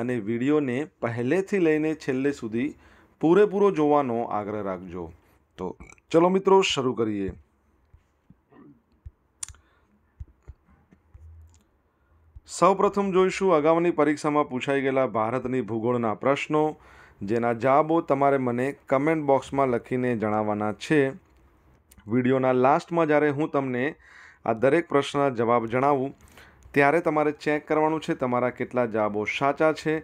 અને વિડીયોને પહેલેથી લઈને છેલ્લે સુધી પૂરેપૂરો જોવાનો આગ્રહ રાખજો તો ચલો મિત્રો શરૂ કરીએ સૌપ્રથમ જોઈશું અગાઉની પરીક્ષામાં પૂછાઈ ગયેલા ભારતની ભૂગોળના પ્રશ્નો જેના જવાબો તમારે મને કમેન્ટ બોક્સમાં લખીને જણાવવાના છે વિડીયોના લાસ્ટમાં જ્યારે હું તમને આ દરેક પ્રશ્નના જવાબ જણાવું ત્યારે તમારે ચેક કરવાનું છે તમારા કેટલા જવાબો સાચા છે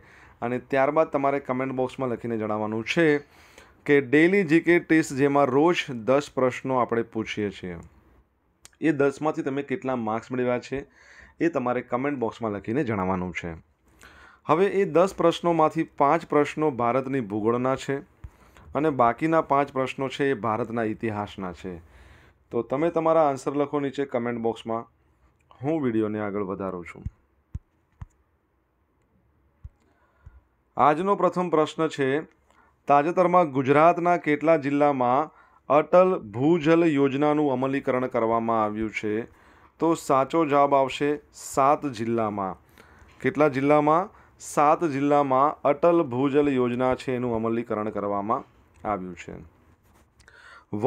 અને ત્યારબાદ તમારે કમેન્ટ બોક્સમાં લખીને જણાવવાનું છે કે ડેલી જીકે ટેસ્ટ જેમાં રોજ દસ પ્રશ્નો આપણે પૂછીએ છીએ એ દસમાંથી તમે કેટલા માર્ક્સ મેળવ્યા છે એ તમારે કમેન્ટ બોક્સમાં લખીને જણાવવાનું છે હવે એ દસ પ્રશ્નોમાંથી પાંચ પ્રશ્નો ભારતની ભૂગોળના છે અને બાકીના પાંચ પ્રશ્નો છે એ ભારતના ઇતિહાસના છે તો તમે તમારા આન્સર લખો નીચે કમેન્ટ બોક્સમાં હું વિડીયોને આગળ વધારું છું આજનો પ્રથમ પ્રશ્ન છે તાજેતરમાં ગુજરાતના કેટલા જિલ્લામાં અટલ ભૂજલ યોજનાનું અમલીકરણ કરવામાં આવ્યું છે તો સાચો જવાબ આવશે સાત જિલ્લામાં કેટલા જિલ્લામાં સાત જિલ્લામાં અટલ ભૂજલ યોજના છે એનું અમલીકરણ કરવામાં આવ્યું છે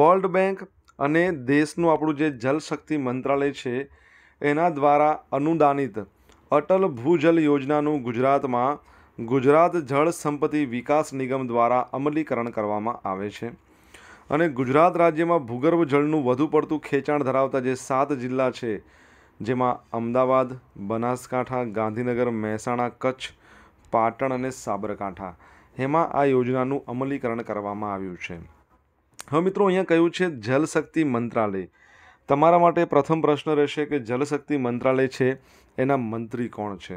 વર્લ્ડ બેંક અને દેશનું આપણું જે જલશક્તિ મંત્રાલય છે એના દ્વારા અનુદાનિત અટલ ભૂજલ યોજનાનું ગુજરાતમાં ગુજરાત જળ સંપત્તિ વિકાસ નિગમ દ્વારા અમલીકરણ કરવામાં આવે છે અને ગુજરાત રાજ્યમાં ભૂગર્ભ જળનું વધુ પડતું ખેંચાણ ધરાવતા જે સાત જિલ્લા છે જેમાં અમદાવાદ બનાસકાંઠા ગાંધીનગર મહેસાણા કચ્છ પાટણ અને સાબરકાંઠા એમાં આ યોજનાનું અમલીકરણ કરવામાં આવ્યું છે હવે મિત્રો અહીંયા કહ્યું છે જલશક્તિ મંત્રાલય તમારા માટે પ્રથમ પ્રશ્ન રહેશે કે જલશક્તિ મંત્રાલય છે એના મંત્રી કોણ છે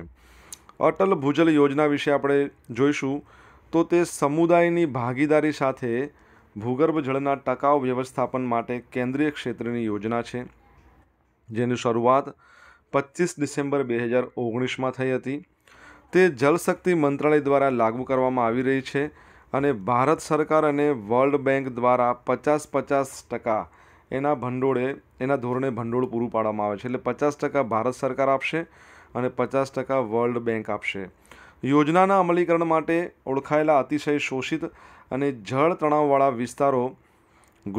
અટલ ભૂજલ યોજના વિશે આપણે જોઈશું તો તે સમુદાયની ભાગીદારી સાથે ભૂગર્ભ જળના ટકાઉ વ્યવસ્થાપન માટે કેન્દ્રીય ક્ષેત્રની યોજના છે જેની શરૂઆત પચીસ ડિસેમ્બર બે હજાર ઓગણીસમાં થઈ હતી તે જલશક્તિ મંત્રાલય દ્વારા લાગુ કરવામાં આવી રહી છે અને ભારત સરકાર અને વર્લ્ડ બેંક દ્વારા પચાસ પચાસ ટકા એના ભંડોળે એના ધોરણે ભંડોળ પૂરું પાડવામાં આવે છે એટલે પચાસ ટકા ભારત સરકાર આપશે અને પચાસ ટકા વર્લ્ડ બેંક આપશે યોજનાના અમલીકરણ માટે ઓળખાયેલા અતિશય શોષિત અને જળ તણાવવાળા વિસ્તારો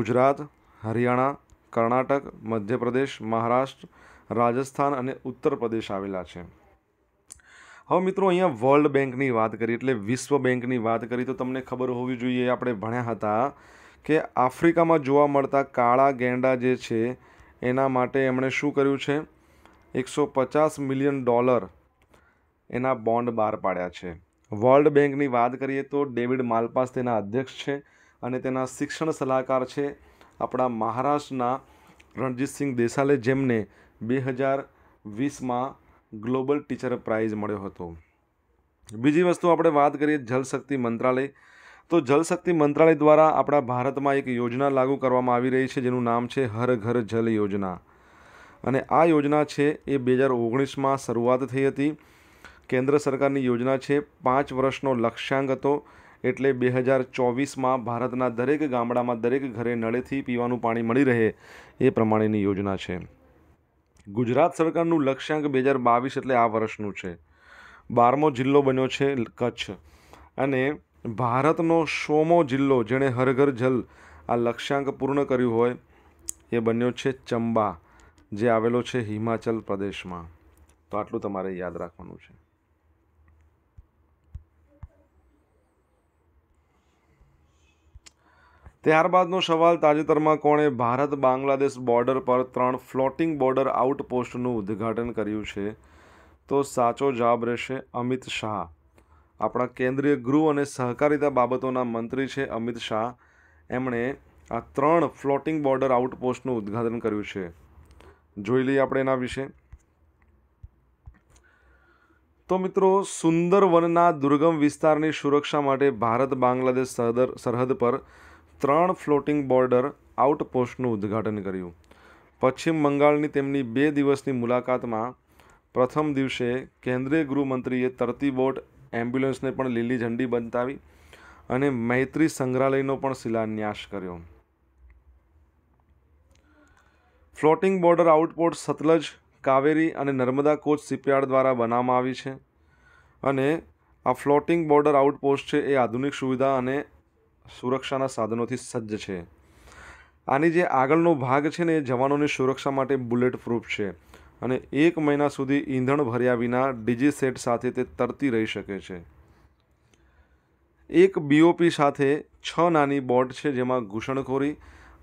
ગુજરાત હરિયાણા કર્ણાટક મધ્યપ્રદેશ મહારાષ્ટ્ર રાજસ્થાન અને ઉત્તર પ્રદેશ આવેલા છે હવે મિત્રો અહીંયા વર્લ્ડ બેંકની વાત કરી એટલે વિશ્વ બેંકની વાત કરી તો તમને ખબર હોવી જોઈએ આપણે ભણ્યા હતા કે આફ્રિકામાં જોવા મળતા કાળા ગેંડા જે છે એના માટે એમણે શું કર્યું છે એકસો પચાસ મિલિયન ડોલર એના બોન્ડ બહાર પાડ્યા છે વર્લ્ડ બેંકની વાત કરીએ તો ડેવિડ માલપાસ તેના અધ્યક્ષ છે અને તેના શિક્ષણ સલાહકાર છે આપણા મહારાષ્ટ્રના રણજીતસિંહ દેસાલે જેમને બે હજાર વીસમાં ગ્લોબલ ટીચર પ્રાઇઝ મળ્યો હતો બીજી વસ્તુ આપણે વાત કરીએ જલશક્તિ મંત્રાલય તો જલશક્તિ મંત્રાલય દ્વારા આપણા ભારતમાં એક યોજના લાગુ કરવામાં આવી રહી છે જેનું નામ છે હર ઘર જલ યોજના અને આ યોજના છે એ બે હજાર ઓગણીસમાં શરૂઆત થઈ હતી કેન્દ્ર સરકારની યોજના છે પાંચ વર્ષનો લક્ષ્યાંક હતો એટલે બે હજાર ચોવીસમાં ભારતના દરેક ગામડામાં દરેક ઘરે નળેથી પીવાનું પાણી મળી રહે એ પ્રમાણેની યોજના છે ગુજરાત સરકારનું લક્ષ્યાંક બે હજાર બાવીસ એટલે આ વર્ષનું છે બારમો જિલ્લો બન્યો છે કચ્છ અને ભારતનો સોમો જિલ્લો જેણે હરઘર જલ આ લક્ષ્યાંક પૂર્ણ કર્યું હોય એ બન્યો છે ચંબા જે આવેલો છે હિમાચલ પ્રદેશમાં તો આટલું તમારે યાદ રાખવાનું છે ત્યારબાદનો સવાલ તાજેતરમાં કોણે ભારત બાંગ્લાદેશ બોર્ડર પર ત્રણ ફ્લોટિંગ બોર્ડર આઉટપોસ્ટનું ઉદ્ઘાટન કર્યું છે તો સાચો જવાબ રહેશે અમિત શાહ આપણા કેન્દ્રીય ગૃહ અને સહકારિતા બાબતોના મંત્રી છે અમિત શાહ એમણે આ ત્રણ ફ્લોટિંગ બોર્ડર આઉટપોસ્ટનું ઉદ્ઘાટન કર્યું છે જોઈ લઈએ આપણે એના વિશે તો મિત્રો સુંદરવનના દુર્ગમ વિસ્તારની સુરક્ષા માટે ભારત બાંગ્લાદેશ સરહદ પર ત્રણ ફ્લોટિંગ બોર્ડર આઉટપોસ્ટનું ઉદ્ઘાટન કર્યું પશ્ચિમ બંગાળની તેમની બે દિવસની મુલાકાતમાં પ્રથમ દિવસે કેન્દ્રીય ગૃહમંત્રીએ તરતી બોટ એમ્બ્યુલન્સને પણ લીલી ઝંડી બંધાવી અને મૈત્રી સંગ્રહાલયનો પણ શિલાન્યાસ કર્યો floating border outport Sutlej Kaveri અને નર્મદા કોચ શિપયાર્ડ દ્વારા બનાવવામાં આવી છે અને આ ફ્લોટિંગ બોર્ડર આઉટપોસ્ટ છે એ આધુનિક સુવિધા અને સુરક્ષાના સાધનોથી સજ્જ છે આની જે આગળનો ભાગ છે ને એ જવાનોની સુરક્ષા માટે બુલેટ પ્રૂફ છે અને એક મહિના સુધી ઈંધણ ભર્યા વિના ડીજી સેટ સાથે તે તરતી રહી શકે છે એક બીઓપી સાથે છ નાની બોટ છે જેમાં ઘૂસણખોરી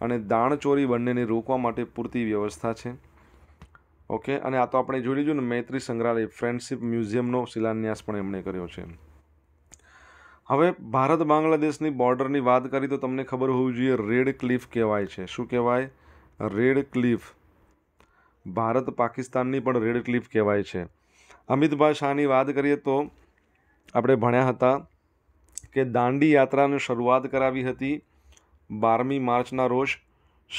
અને દાણચોરી બંનેને રોકવા માટે પૂરતી વ્યવસ્થા છે ઓકે અને આ તો આપણે જોઈ લીધું ને મૈત્રી સંગ્રહાલય ફ્રેન્ડશિપ મ્યુઝિયમનો શિલાન્યાસ પણ એમણે કર્યો છે હવે ભારત બાંગ્લાદેશની બોર્ડરની વાત કરી તો તમને ખબર હોવી જોઈએ રેડ ક્લિફ કહેવાય છે શું કહેવાય રેડ ક્લિફ ભારત પાકિસ્તાનની પણ રેડ ક્લિફ કહેવાય છે અમિતભાઈ શાહની વાત કરીએ તો આપણે ભણ્યા હતા કે દાંડી યાત્રાની શરૂઆત કરાવી હતી બારમી માર્ચના રોજ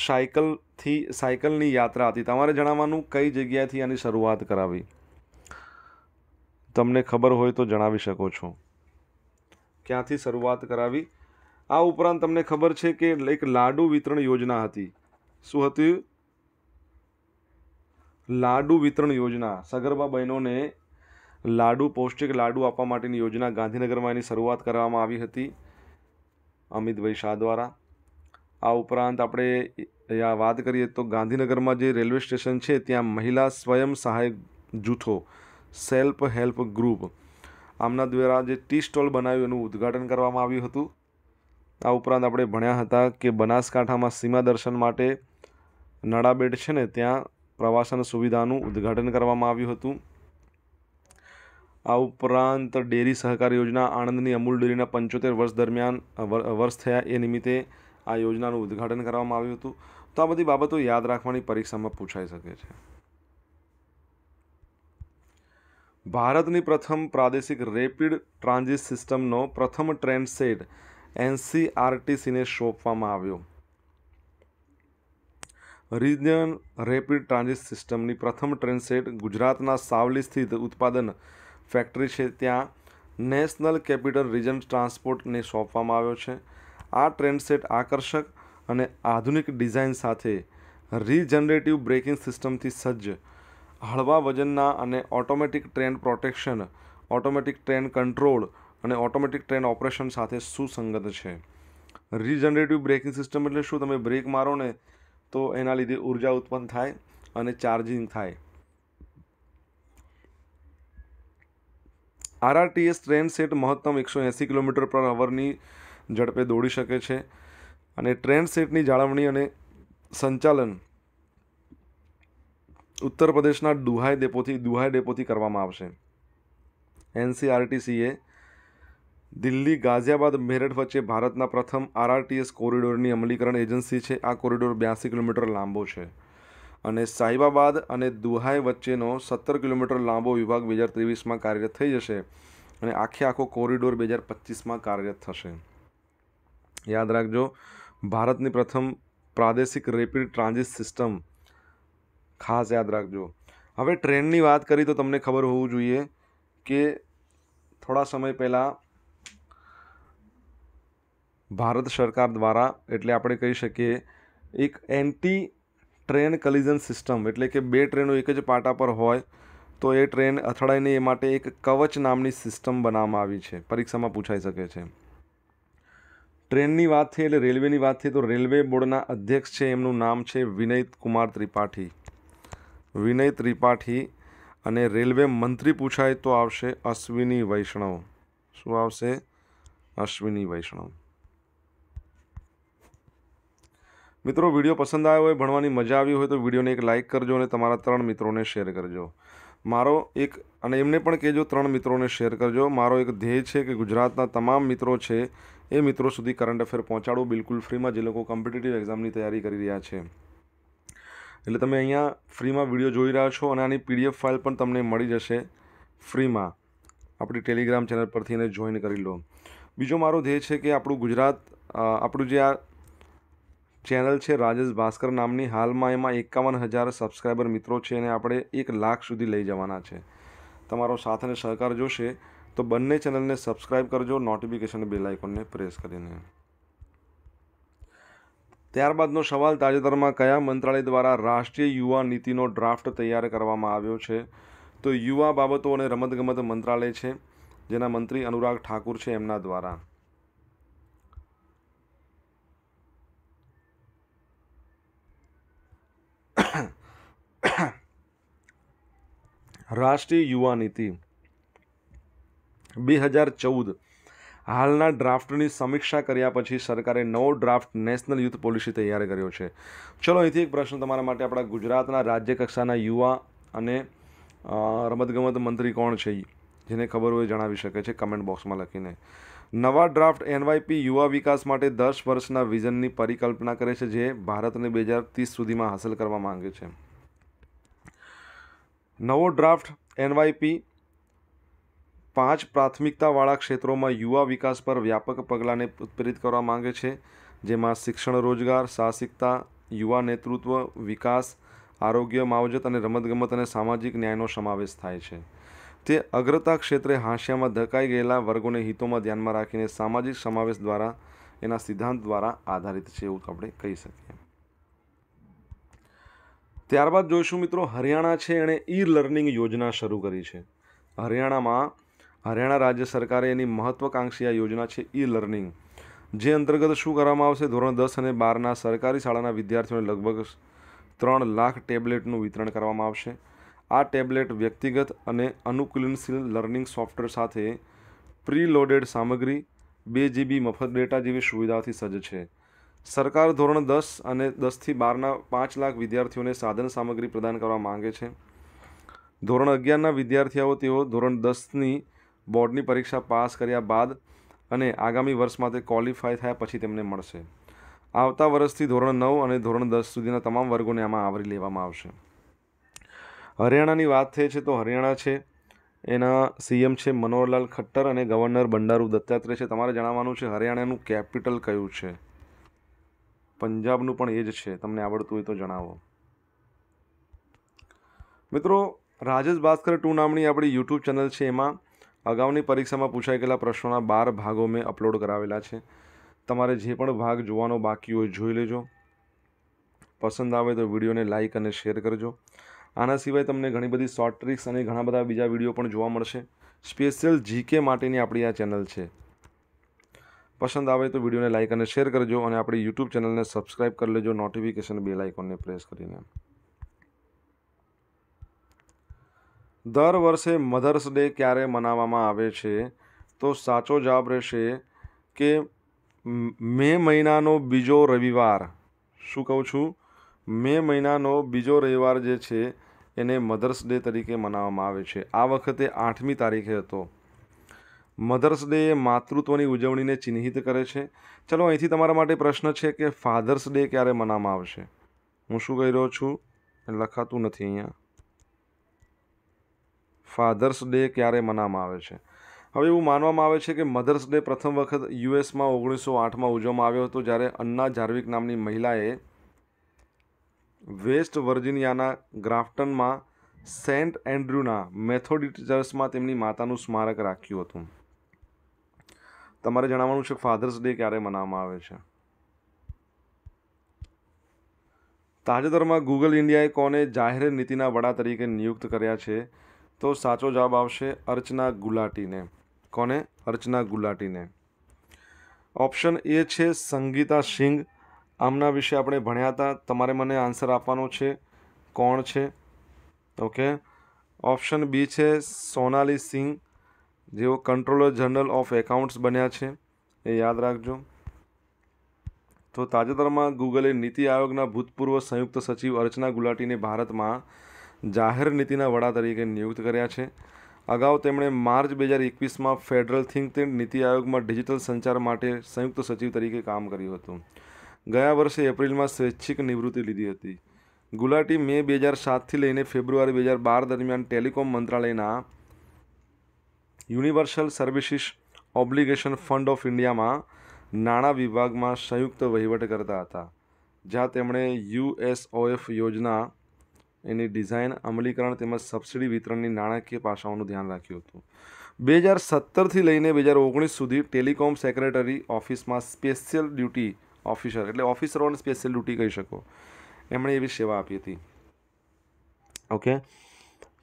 સાયકલથી સાયકલની યાત્રા હતી તમારે જણાવવાનું કઈ જગ્યાએથી આની શરૂઆત કરાવી તમને ખબર હોય તો જણાવી શકો છો ક્યાંથી શરૂઆત કરાવી આ ઉપરાંત તમને ખબર છે કે એક લાડુ વિતરણ યોજના હતી શું હતું લાડુ વિતરણ યોજના સગર્ભા બહેનોને લાડુ પૌષ્ટિક લાડુ આપવા માટેની યોજના ગાંધીનગરમાં એની શરૂઆત કરવામાં આવી હતી અમિતભાઈ શાહ દ્વારા આ ઉપરાંત આપણે વાત કરીએ તો ગાંધીનગરમાં જે રેલવે સ્ટેશન છે ત્યાં મહિલા સ્વયં સહાયક જૂથો સેલ્ફ હેલ્પ ગ્રુપ આમના દ્વારા જે ટી સ્ટોલ બનાવ્યું એનું ઉદ્ઘાટન કરવામાં આવ્યું હતું આ ઉપરાંત આપણે ભણ્યા હતા કે બનાસકાંઠામાં સીમા દર્શન માટે નડાબેડ છે ને ત્યાં પ્રવાસન સુવિધાનું ઉદ્ઘાટન કરવામાં આવ્યું હતું આ ઉપરાંત ડેરી સહકાર યોજના આણંદની અમૂલ ડેરીના પંચોતેર વર્ષ દરમિયાન વર્ષ થયા એ નિમિત્તે આ યોજનાનું ઉદ્ઘાટન કરવામાં આવ્યું હતું તો આ બધી બાબતો યાદ રાખવાની પરીક્ષામાં પૂછાઈ શકે છે ભારતની પ્રથમ પ્રાદેશિક રેપિડ ટ્રાન્ઝિટ સિસ્ટમનો પ્રથમ ટ્રેન્ડ સેટ એનસીઆરટીસીને સોંપવામાં આવ્યો રિજન રેપિડ ટ્રાન્ઝિટ સિસ્ટમની પ્રથમ ટ્રેન સેટ ગુજરાતના સાવલી સ્થિત ઉત્પાદન ફેક્ટરી છે ત્યાં નેશનલ કેપિટલ રિજન ટ્રાન્સપોર્ટને સોંપવામાં આવ્યો છે આ ટ્રેન સેટ આકર્ષક અને આધુનિક ડિઝાઇન સાથે રીજનરેટિવ બ્રેકિંગ સિસ્ટમથી સજ્જ હળવા વજનના અને automatic train protection automatic train control અને ઓટોમેટિક ટ્રેન ઓપરેશન સાથે સુસંગત છે રીજનરેટિવ બ્રેકિંગ સિસ્ટમ એટલે શું તમે બ્રેક મારો ને તો એના લીધે ઉર્જા ઉત્પન્ન થાય અને ચાર્જિંગ થાય આરઆરટીએસ ટ્રેન સેટ મહત્તમ એકસો એંસી કિલોમીટર પર અવરની ઝડપે દોડી શકે છે અને ટ્રેન સેટની જાળવણી અને સંચાલન ઉત્તર પ્રદેશના દુહાઈ ડેપોથી દુહાઈ ડેપોથી કરવામાં આવશે એનસીઆરટીસીએ દિલ્હી ગાઝિયાબાદ મેરઠ વચ્ચે ભારતના પ્રથમ આરઆરટીએસ કોરિડોરની અમલીકરણ એજન્સી છે આ કોરિડોર બ્યાસી કિલોમીટર લાંબો છે અને સાહિબાબાદ અને દુહાઈ વચ્ચેનો સત્તર કિલોમીટર લાંબો વિભાગ બે હજાર ત્રેવીસમાં કાર્યરત થઈ જશે અને આખે આખો કોરિડોર બે હજાર પચીસમાં કાર્યરત થશે યાદ રાખજો ભારતની પ્રથમ પ્રાદેશિક રેપિડ ટ્રાન્ઝિટ સિસ્ટમ ખાસ યાદ રાખજો હવે ટ્રેનની વાત કરી તો તમને ખબર હોવું જોઈએ કે થોડા સમય પહેલાં ભારત સરકાર દ્વારા એટલે આપણે કહી શકીએ એક એન્ટી ટ્રેન કલિઝન સિસ્ટમ એટલે કે બે ટ્રેનો એક જ પાટા પર હોય તો એ ટ્રેન અથડાઈને એ માટે એક કવચ નામની સિસ્ટમ બનાવવામાં આવી છે પરીક્ષામાં પૂછાઈ શકે છે ટ્રેનની વાત થઈ એટલે રેલવેની વાત થઈ તો રેલવે બોર્ડના અધ્યક્ષ છે એમનું નામ છે વિનય કુમાર ત્રિપાઠી વિનય ત્રિપાઠી અને રેલવે મંત્રી પૂછાય તો આવશે અશ્વિની વૈષ્ણવ શું આવશે અશ્વિની વૈષ્ણવ મિત્રો વિડીયો પસંદ આવ્યો હોય ભણવાની મજા આવી હોય તો વિડીયોને એક લાઇક કરજો અને તમારા ત્રણ મિત્રોને શેર કરજો મારો એક અને એમને પણ કહેજો ત્રણ મિત્રોને શેર કરજો મારો એક ધ્યેય છે કે ગુજરાતના તમામ મિત્રો છે એ મિત્રો સુધી કરંટ અફેર પહોંચાડવું બિલકુલ ફ્રીમાં જે લોકો કોમ્પિટિટિવ એક્ઝામની તૈયારી કરી રહ્યા છે એટલે તમે અહીંયા ફ્રીમાં વિડીયો જોઈ રહ્યા છો અને આની પીડીએફ ફાઇલ પણ તમને મળી જશે ફ્રીમાં આપણી ટેલિગ્રામ ચેનલ પરથી એને જોઈન કરી લો બીજો મારો ધ્યેય છે કે આપણું ગુજરાત આપણું જે આ ચેનલ છે રાજેશ ભાસ્કર નામની હાલમાં એમાં એકાવન હજાર સબસ્ક્રાઈબર મિત્રો છે અને આપણે એક લાખ સુધી લઈ જવાના છે તમારો સાથ અને સહકાર જોશે તો બંને ચેનલને સબસ્ક્રાઈબ કરજો નોટિફિકેશન બેલ આઇકોનને પ્રેસ કરીને ત્યારબાદનો સવાલ તાજેતરમાં કયા મંત્રાલય દ્વારા રાષ્ટ્રીય યુવા નીતિનો ડ્રાફ્ટ તૈયાર કરવામાં આવ્યો છે તો યુવા બાબતો અને રમતગમત મંત્રાલય છે જેના મંત્રી અનુરાગ ઠાકુર છે એમના દ્વારા રાષ્ટ્રીય યુવા નીતિ બે હજાર ચૌદ હાલના ડ્રાફ્ટની સમીક્ષા કર્યા પછી સરકારે નવો ડ્રાફ્ટ નેશનલ યુથ પોલિસી તૈયાર કર્યો છે ચલો અહીંથી એક પ્રશ્ન તમારા માટે આપણા ગુજરાતના રાજ્ય કક્ષાના યુવા અને રમતગમત મંત્રી કોણ છે જેને ખબર હોય જણાવી શકે છે કમેન્ટ બોક્સમાં લખીને નવા ડ્રાફ્ટ એનવાયપી યુવા વિકાસ માટે દસ વર્ષના વિઝનની પરિકલ્પના કરે છે જે ભારતને બે હજાર ત્રીસ સુધીમાં હાંસલ કરવા માંગે છે નવો ડ્રાફ્ટ એનવાયપી પાંચ પ્રાથમિકતાવાળા ક્ષેત્રોમાં યુવા વિકાસ પર વ્યાપક પગલાંને ઉત્પ્રેરિત કરવા માંગે છે જેમાં શિક્ષણ રોજગાર સાહસિકતા યુવા નેતૃત્વ વિકાસ આરોગ્ય માવજત અને રમતગમત અને સામાજિક ન્યાયનો સમાવેશ થાય છે તે અગ્રતા ક્ષેત્રે હાંસિયામાં ધકાઈ ગયેલા વર્ગોને હિતોમાં ધ્યાનમાં રાખીને સામાજિક સમાવેશ દ્વારા એના સિદ્ધાંત દ્વારા આધારિત છે એવું આપણે કહી શકીએ ત્યારબાદ જોઈશું મિત્રો હરિયાણા છે એણે ઈ લર્નિંગ યોજના શરૂ કરી છે હરિયાણામાં હરિયાણા રાજ્ય સરકારે એની મહત્વકાંક્ષી આ યોજના છે ઈ લર્નિંગ જે અંતર્ગત શું કરવામાં આવશે ધોરણ દસ અને બારના સરકારી શાળાના વિદ્યાર્થીઓને લગભગ ત્રણ લાખ ટેબ્લેટનું વિતરણ કરવામાં આવશે આ ટેબ્લેટ વ્યક્તિગત અને અનુકૂલનશીલ લર્નિંગ સોફ્ટવેર સાથે પ્રીલોડેડ સામગ્રી બે જીબી મફત ડેટા જેવી સુવિધાઓથી સજ્જ છે સરકાર ધોરણ દસ અને દસથી બારના પાંચ લાખ વિદ્યાર્થીઓને સાધન સામગ્રી પ્રદાન કરવા માંગે છે ધોરણ અગિયારના વિદ્યાર્થીઓ તેઓ ધોરણ દસની બોર્ડની પરીક્ષા પાસ કર્યા બાદ અને આગામી વર્ષ માટે ક્વોલિફાય થયા પછી તેમને મળશે આવતા વર્ષથી ધોરણ નવ અને ધોરણ દસ સુધીના તમામ વર્ગોને આમાં આવરી લેવામાં આવશે હરિયાણાની વાત થઈ છે તો હરિયાણા છે એના સીએમ છે મનોહરલાલ ખટ્ટર અને ગવર્નર બંડારુ દત્તાત્રેય છે તમારે જણાવવાનું છે હરિયાણાનું કેપિટલ કયું છે પંજાબનું પણ એ જ છે તમને આવડતું હોય તો જણાવો મિત્રો રાજેશ ભાસ્કર ટુ નામની આપણી યુટ્યુબ ચેનલ છે એમાં અગાઉની પરીક્ષામાં પૂછાઈ ગયેલા પ્રશ્નોના બાર ભાગો મેં અપલોડ કરાવેલા છે તમારે જે પણ ભાગ જોવાનો બાકી હોય જોઈ લેજો પસંદ આવે તો વિડીયોને લાઇક અને શેર કરજો આના સિવાય તમને ઘણી બધી શોર્ટ ટ્રિક્સ અને ઘણા બધા બીજા વિડીયો પણ જોવા મળશે સ્પેશિયલ જીકે માટેની આપણી આ ચેનલ છે પસંદ આવે તો વિડીયોને લાઇક અને શેર કરજો અને આપણી યુટ્યુબ ચેનલને સબસ્ક્રાઇબ કરી લેજો નોટિફિકેશન બેલ આઇકોનને પ્રેસ કરીને દર વર્ષે મધર્સ ડે ક્યારે મનાવવામાં આવે છે તો સાચો જવાબ રહેશે કે મે મહિનાનો બીજો રવિવાર શું કહું છું મે મહિનાનો બીજો રવિવાર જે છે એને મધર્સ ડે તરીકે મનાવવામાં આવે છે આ વખતે આઠમી તારીખે હતો મધર્સ ડે એ માતૃત્વની ઉજવણીને ચિહ્નિત કરે છે ચલો અહીંથી તમારા માટે પ્રશ્ન છે કે ફાધર્સ ડે ક્યારે મનાવવામાં આવશે હું શું કહી રહ્યો છું લખાતું નથી અહીંયા ફાધર્સ ડે ક્યારે મનાવવામાં આવે છે હવે એવું માનવામાં આવે છે કે મધર્સ ડે પ્રથમ વખત યુએસમાં ઓગણીસો આઠમાં ઉજવવામાં આવ્યો હતો જ્યારે અન્ના જાર્વિક નામની મહિલાએ વેસ્ટ વર્જિનિયાના ગ્રાફ્ટનમાં સેન્ટ એન્ડ્રુના મેથોડિટ તેમની માતાનું સ્મારક રાખ્યું હતું તમારે જણાવવાનું છે ફાધર્સ ડે ક્યારે મનાવવામાં આવે છે તાજેતરમાં ગૂગલ ઇન્ડિયાએ કોને જાહેર નીતિના વડા તરીકે નિયુક્ત કર્યા છે તો સાચો જવાબ આવશે અર્ચના ગુલાટીને કોને અર્ચના ગુલાટીને ઓપ્શન એ છે સંગીતા સિંઘ આમના વિશે આપણે ભણ્યા હતા તમારે મને આન્સર આપવાનો છે કોણ છે ઓકે ઓપ્શન બી છે સોનાલી સિંઘ જેઓ કંટ્રોલર જનરલ ઓફ એકાઉન્ટ્સ બન્યા છે એ યાદ રાખજો તો તાજેતરમાં ગૂગલે નીતિ આયોગના ભૂતપૂર્વ સંયુક્ત સચિવ અર્ચના ગુલાટીને ભારતમાં જાહેર નીતિના વડા તરીકે નિયુક્ત કર્યા છે અગાઉ તેમણે માર્ચ બે હજાર એકવીસમાં ફેડરલ થિંક ટેન્ક નીતિ આયોગમાં ડિજિટલ સંચાર માટે સંયુક્ત સચિવ તરીકે કામ કર્યું હતું ગયા વર્ષે એપ્રિલમાં સ્વૈચ્છિક નિવૃત્તિ લીધી હતી ગુલાટી મે બે હજાર સાતથી લઈને ફેબ્રુઆરી બે હજાર બાર દરમિયાન ટેલિકોમ મંત્રાલયના universal services obligation fund of ઇન્ડિયામાં નાણાં વિભાગમાં સંયુક્ત વહીવટ કરતા હતા જ્યાં તેમણે યુએસઓએફ યોજના એની ડિઝાઇન અમલીકરણ તેમજ સબસિડી વિતરણની નાણાકીય પાસાઓનું ધ્યાન રાખ્યું હતું બે હજાર સત્તરથી લઈને બે હજાર ઓગણીસ સુધી ટેલિકોમ સેક્રેટરી ઓફિસમાં સ્પેશિયલ ડ્યુટી ઓફિસર એટલે ઓફિસરોને સ્પેશિયલ ડ્યુટી કહી શકો એમણે એવી સેવા આપી હતી ઓકે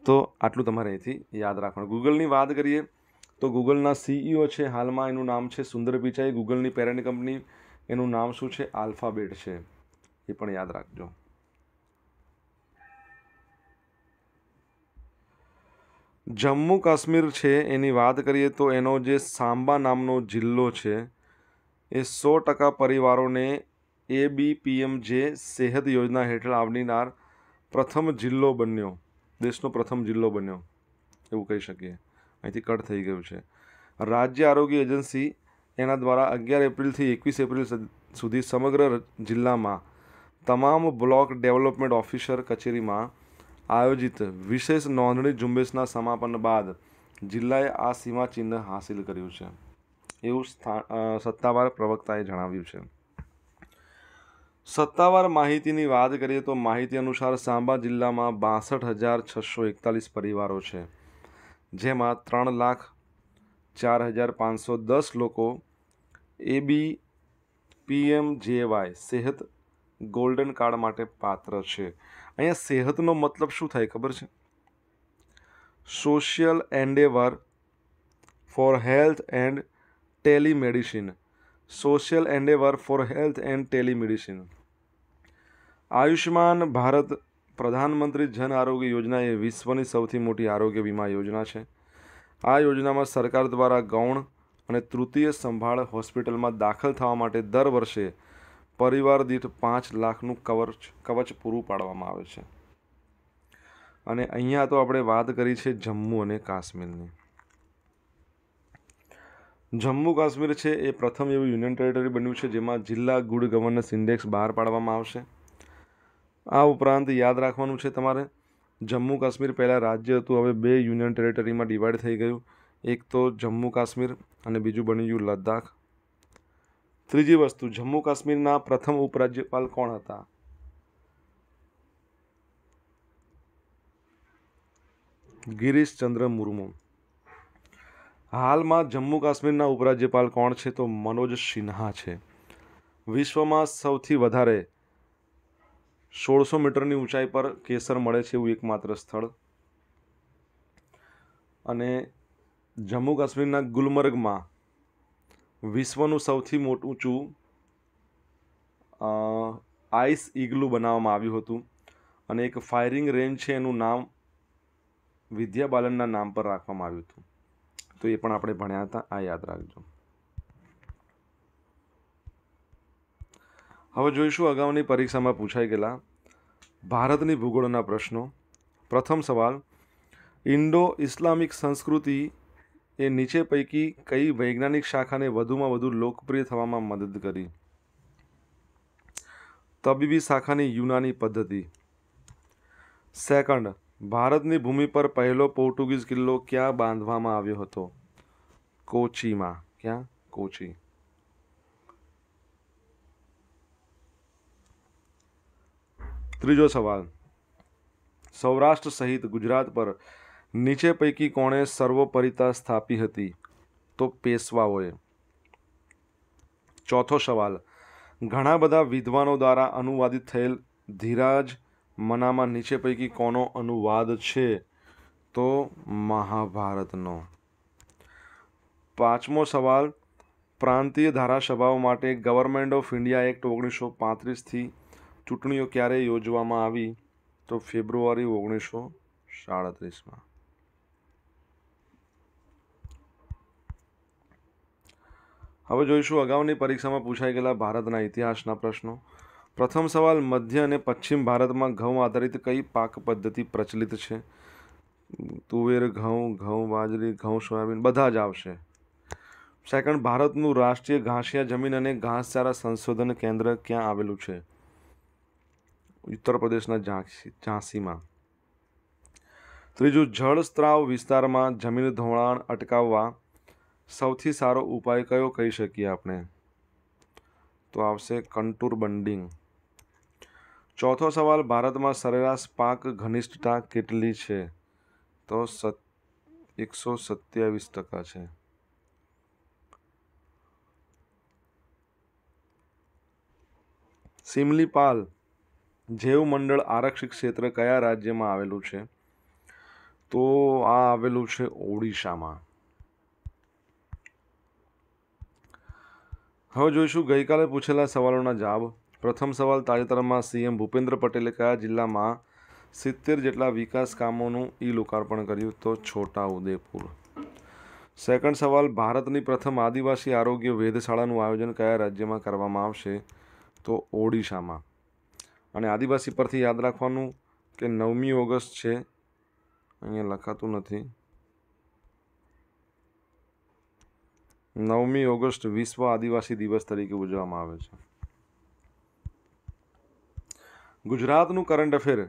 તો આટલું તમારે અહીંથી યાદ રાખવાનું ગૂગલની વાત કરીએ તો ગૂગલના સીઈઓ છે હાલમાં એનું નામ છે સુંદર પિચાઈ ગૂગલની પેરેન્ટ કંપની એનું નામ શું છે આલ્ફાબેટ છે એ પણ યાદ રાખજો જમ્મુ કાશ્મીર છે એની વાત કરીએ તો એનો જે સાંબા નામનો જિલ્લો છે એ સો ટકા પરિવારોને એ બી એબીપીએમ જે સેહત યોજના હેઠળ આવનાર પ્રથમ જિલ્લો બન્યો દેશનો પ્રથમ જિલ્લો બન્યો એવું કહી શકીએ અહીંથી કટ થઈ ગયું છે રાજ્ય આરોગ્ય એજન્સી એના દ્વારા અગિયાર એપ્રિલથી એકવીસ એપ્રિલ સુધી સમગ્ર જિલ્લામાં તમામ બ્લોક ડેવલપમેન્ટ ઓફિસર કચેરીમાં આયોજિત વિશેષ નોંધણી ઝુંબેશના સમાપન બાદ જિલ્લાએ આ સીમાચિહ્ન હાંસિલ કર્યું છે એવું સ્થા સત્તાવાર પ્રવક્તાએ જણાવ્યું છે સત્તાવાર માહિતીની વાત કરીએ તો માહિતી અનુસાર સાંબા જિલ્લામાં બાસઠ હજાર છસો એકતાલીસ પરિવારો છે જેમાં ત્રણ લાખ ચાર હજાર પાંચસો દસ લોકો AB PM JAY Sehat golden card માટે પાત્ર છે અહીંયા સેહતનો મતલબ શું થાય ખબર છે social endeavour for health and telemedicine social endeavour for health and telemedicine Ayushman Bharat Pradhan Mantri Jan આરોગ્ય યોજના એ વિશ્વની સૌથી મોટી આરોગ્ય વીમા યોજના છે આ યોજનામાં સરકાર દ્વારા ગૌણ અને તૃતીય સંભાળ હોસ્પિટલમાં દાખલ થવા માટે દર વર્ષે પરિવાર દીઠ પાંચ લાખનું કવચ કવચ પૂરું પાડવામાં આવે છે અને અહીંયા તો આપણે વાત કરી છે જમ્મુ અને કાશ્મીરની જમ્મુ કાશ્મીર છે એ પ્રથમ એવું યુનિયન ટેરેટરી બન્યું છે જેમાં જિલ્લા ગુડ ગવર્નન્સ ઇન્ડેક્સ બહાર પાડવામાં આવશે આ ઉપરાંત યાદ રાખવાનું છે તમારે જમ્મુ કાશ્મીર પહેલાં રાજ્ય હતું હવે બે યુનિયન ટેરેટરીમાં ડિવાઈડ થઈ ગયું એક તો જમ્મુ કાશ્મીર અને બીજું બની ગયું લદ્દાખ ત્રીજી વસ્તુ જમ્મુ કાશ્મીરના પ્રથમ ઉપરાજ્યપાલ કોણ હતા ગિરીશચંદ્ર મુર્મુ હાલમાં જમ્મુ કાશ્મીરના ઉપરાજ્યપાલ કોણ છે તો મનોજ સિન્હા છે વિશ્વમાં સૌથી વધારે સોળસો મીટરની ઊંચાઈ પર કેસર મળે છે એવું એકમાત્ર સ્થળ અને જમ્મુ કાશ્મીરના ગુલમર્ગમાં વિશ્વનું સૌથી મોટું ઊંચું આઈસ ઇગ્લુ બનાવવામાં આવ્યું હતું અને એક ફાયરિંગ રેન્જ છે એનું નામ વિદ્યા બાલનના નામ પર રાખવામાં આવ્યું હતું તો એ પણ આપણે ભણ્યા હતા આ યાદ રાખજો હવે જોઈશું અગાઉની પરીક્ષામાં પૂછાઈ ગયેલા ભારતની ભૂગોળના પ્રશ્નો પ્રથમ સવાલ ઇન્ડો ઇસ્લામિક સંસ્કૃતિ એ નીચે પૈકી કઈ વૈજ્ઞાનિક શાખાને વધુમાં વધુ લોકપ્રિય થવામાં મદદ કરી તબીબી શાખાની યુનાની પદ્ધતિ સેકન્ડ ભારતની ભૂમિ પર પહેલો પોર્ટુગીઝ કિલ્લો ક્યાં બાંધવામાં આવ્યો હતો કોચીમાં ક્યાં કોચી ત્રીજો સવાલ સૌરાષ્ટ્ર સહિત ગુજરાત પર નીચે પૈકી કોણે સર્વોપરિતા સ્થાપી હતી તો પેશવાઓએ ચોથો સવાલ ઘણા બધા વિદ્વાનો દ્વારા અનુવાદિત થયેલ ધીરાજ મનામાં નીચે પૈકી કોનો અનુવાદ છે તો મહાભારતનો પાંચમો સવાલ પ્રાંતીય ધારાસભાઓ માટે ગવર્મેન્ટ ઓફ ઇન્ડિયા એક્ટ ઓગણીસો પાંત્રીસથી ચૂંટણીઓ ક્યારે યોજવામાં આવી તો ફેબ્રુઆરી ઓગણીસો સાડત્રીસમાં હવે જોઈશું અગાઉની પરીક્ષામાં પૂછાઈ ગયેલા ભારતના ઇતિહાસના પ્રશ્નો પ્રથમ સવાલ મધ્ય અને પશ્ચિમ ભારતમાં ઘઉં આધારિત કઈ પાક પદ્ધતિ પ્રચલિત છે તુવેર ઘઉં ઘઉં બાજરી ઘઉં સોયાબીન બધા જ આવશે સેકન્ડ ભારતનું રાષ્ટ્રીય ઘાસિયા જમીન અને ઘાસચારા સંશોધન કેન્દ્ર ક્યાં આવેલું છે ઉત્તર પ્રદેશના ઝાંસી ઝાંસીમાં ત્રીજું જળ સ્ત્રાવ વિસ્તારમાં જમીન ધોવાણ અટકાવવા સૌથી સારો ઉપાય કયો કહી શકીએ આપણે તો આવશે કંટુર બંડિંગ ચોથો સવાલ ભારતમાં સરેરાશ પાક ઘનિષ્ઠતા કેટલી છે તો એકસો સત્યાવીસ ટકા છે સિમલીપાલ જેવ મંડળ આરક્ષિત ક્ષેત્ર કયા રાજ્યમાં આવેલું છે તો આ આવેલું છે ઓડિશામાં હવે જોઈશું ગઈકાલે પૂછેલા સવાલોના જવાબ પ્રથમ સવાલ તાજેતરમાં સીએમ ભૂપેન્દ્ર પટેલે કયા જિલ્લામાં સિત્તેર જેટલા વિકાસ કામોનું ઈ લોકાર્પણ કર્યું તો છોટા ઉદેપુર સેકન્ડ સવાલ ભારતની પ્રથમ આદિવાસી આરોગ્ય વેધશાળાનું આયોજન કયા રાજ્યમાં કરવામાં આવશે તો ઓડિશામાં અને આદિવાસી પરથી યાદ રાખવાનું કે નવમી ઓગસ્ટ છે અહીંયા લખાતું નથી નવમી ઓગસ્ટ વિશ્વ આદિવાસી દિવસ તરીકે ઉજવવામાં આવે છે ગુજરાતનું કરંટ અફેર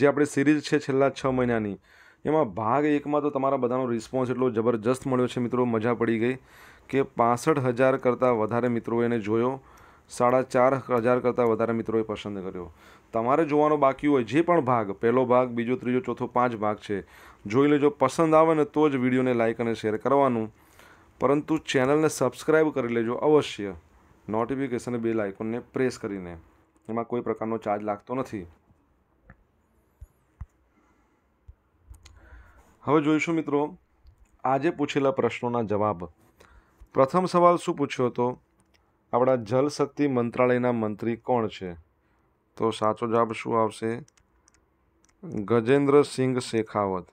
જે આપણી સિરીઝ છે છેલ્લા છ મહિનાની એમાં ભાગ એકમાં તો તમારા બધાનો રિસ્પોન્સ એટલો જબરજસ્ત મળ્યો છે મિત્રો મજા પડી ગઈ કે પાસઠ હજાર કરતાં વધારે મિત્રો એને જોયો સાડા ચાર હજાર કરતાં વધારે મિત્રોએ પસંદ કર્યો તમારે જોવાનો બાકી હોય જે પણ ભાગ પહેલો ભાગ બીજો ત્રીજો ચોથો પાંચ ભાગ છે જોઈ લેજો પસંદ આવે ને તો જ વિડીયોને લાઇક અને શેર કરવાનું પરંતુ ચેનલને સબસ્ક્રાઈબ કરી લેજો અવશ્ય નોટિફિકેશન બે લાઇકોનને પ્રેસ કરીને એમાં કોઈ પ્રકારનો ચાર્જ લાગતો નથી હવે જોઈશું મિત્રો આજે પૂછેલા પ્રશ્નોના જવાબ પ્રથમ સવાલ શું પૂછ્યો હતો આપણા જલશક્તિ મંત્રાલયના મંત્રી કોણ છે તો સાચો જવાબ શું આવશે ગજેન્દ્રસિંહ શેખાવત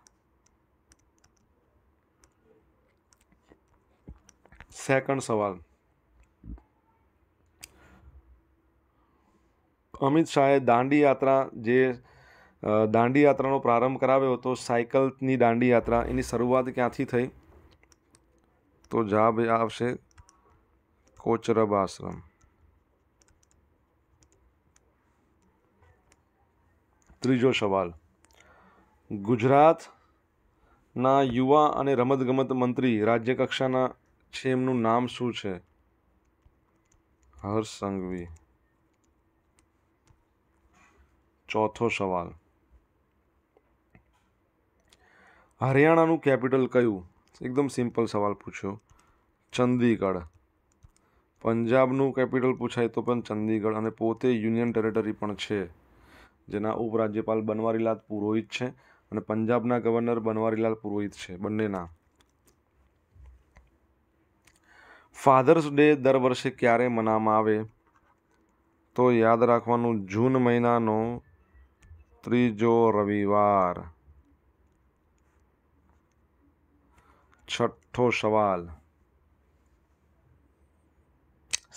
સેકન્ડ સવાલ અમિત શાહે દાંડી યાત્રા જે દાંડી યાત્રાનો પ્રારંભ કરાવ્યો હતો સાયકલની દાંડી યાત્રા એની શરૂઆત ક્યાંથી થઈ તો જવાબ આવશે કોચરબ આશ્રમ ત્રીજો સવાલ ગુજરાતના યુવા અને રમતગમત મંત્રી રાજ્યકક્ષાના છે એમનું નામ શું છે હર્ષ સંઘવી ચોથો સવાલ હરિયાણાનું કેપિટલ કયું એકદમ સિમ્પલ સવાલ પૂછ્યો ચંદીગઢ પંજાબનું કેપિટલ પૂછાય તો પણ ચંદીગઢ અને પોતે યુનિયન ટેરેટરી પણ છે જેના ઉપરાજ્યપાલ બનવારીલાલ પુરોહિત છે અને પંજાબના ગવર્નર બનવારીલાલ પુરોહિત છે બંનેના ફાધર્સ ડે દર વર્ષે ક્યારે મનાવવામાં આવે તો યાદ રાખવાનું જૂન મહિનાનો ત્રીજો રવિવાર છઠ્ઠો સવાલ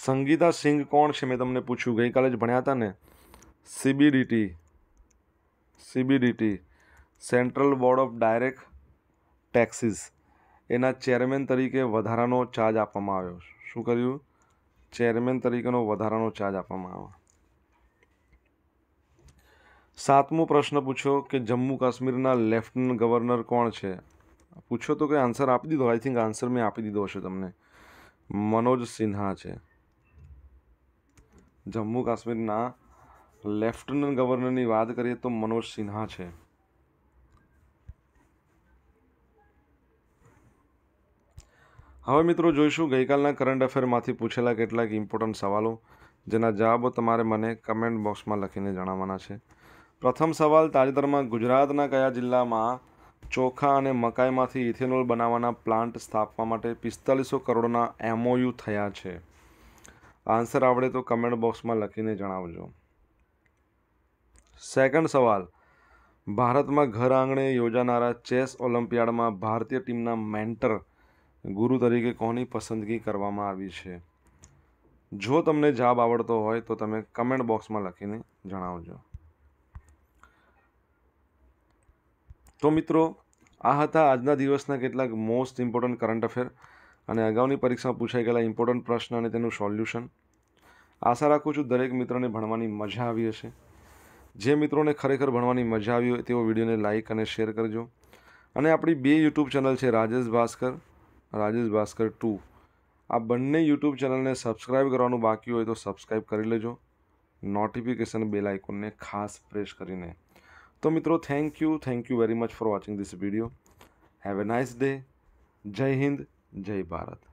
સંગીતા સિંઘ કોણ છે મેં તમને પૂછ્યું ગઈકાલે જ ભણ્યા હતા ને CBDT CBDT central board of direct taxes એના ચેરમેન તરીકે વધારાનો ચાર્જ આપવામાં આવ્યો શું કર્યું ચેરમેન તરીકેનો વધારાનો ચાર્જ આપવામાં આવ્યો સાતમો પ્રશ્ન પૂછો કે જમ્મુ કાશ્મીરના લેફ્ટનન્ટ ગવર્નર કોણ છે પૂછો તો કે આન્સર આપી દીધો આઈ થિંક આન્સર મેં આપી દીધો હશે તમને મનોજ સિન્હા છે જમ્મુ કાશ્મીરના લેફ્ટનન્ટ ગવર્નરની વાત કરીએ તો મનોજ સિન્હા છે હવે મિત્રો જોઈશું ગઈકાલના કરંટ અફેરમાંથી પૂછેલા કેટલાક ઇમ્પોર્ટન્ટ સવાલો જેના જવાબો તમારે મને કમેન્ટ બોક્સમાં લખીને જણાવવાના છે પ્રથમ સવાલ તાજેતરમાં ગુજરાતના કયા જિલ્લામાં ચોખા અને મકાઈમાંથી ઇથેનોલ બનાવવાના પ્લાન્ટ સ્થાપવા માટે પિસ્તાલીસો કરોડના એમઓયુ થયા છે આન્સર આવડે તો કમેન્ટ બોક્સમાં લખીને જણાવજો સેકન્ડ સવાલ ભારતમાં ઘર આંગણે યોજાનારા ચેસ ઓલિમ્પિયાડમાં ભારતીય ટીમના મેન્ટર ગુરુ તરીકે કોની પસંદગી કરવામાં આવી છે જો તમને જાબ આવડતો હોય તો તમે કમેન્ટ બોક્સમાં લખીને જણાવજો તો મિત્રો આ હતા આજના દિવસના કેટલાક મોસ્ટ ઇમ્પોર્ટન્ટ કરંટ અફેર અને અગાઉની પરીક્ષામાં પૂછાઈ ગયેલા ઇમ્પોર્ટન્ટ પ્રશ્ન અને તેનું સોલ્યુશન આશા રાખું છું દરેક મિત્રોને ભણવાની મજા આવી હશે જે મિત્રોને ખરેખર ભણવાની મજા આવી હોય તેઓ વિડીયોને લાઇક અને શેર કરજો અને આપણી બે યુટ્યુબ ચેનલ છે રાજેશ ભાસ્કર રાજેશ ભાસ્કર ટુ આ બંને યુટ્યુબ ચેનલને સબસ્ક્રાઈબ કરવાનું બાકી હોય તો સબસ્ક્રાઈબ કરી લેજો નોટિફિકેશન બેલ આઇકોનને ખાસ પ્રેસ કરીને તો મિત્રો thank you thank you very much for watching this video have a nice day જય હિન્દ જય ભારત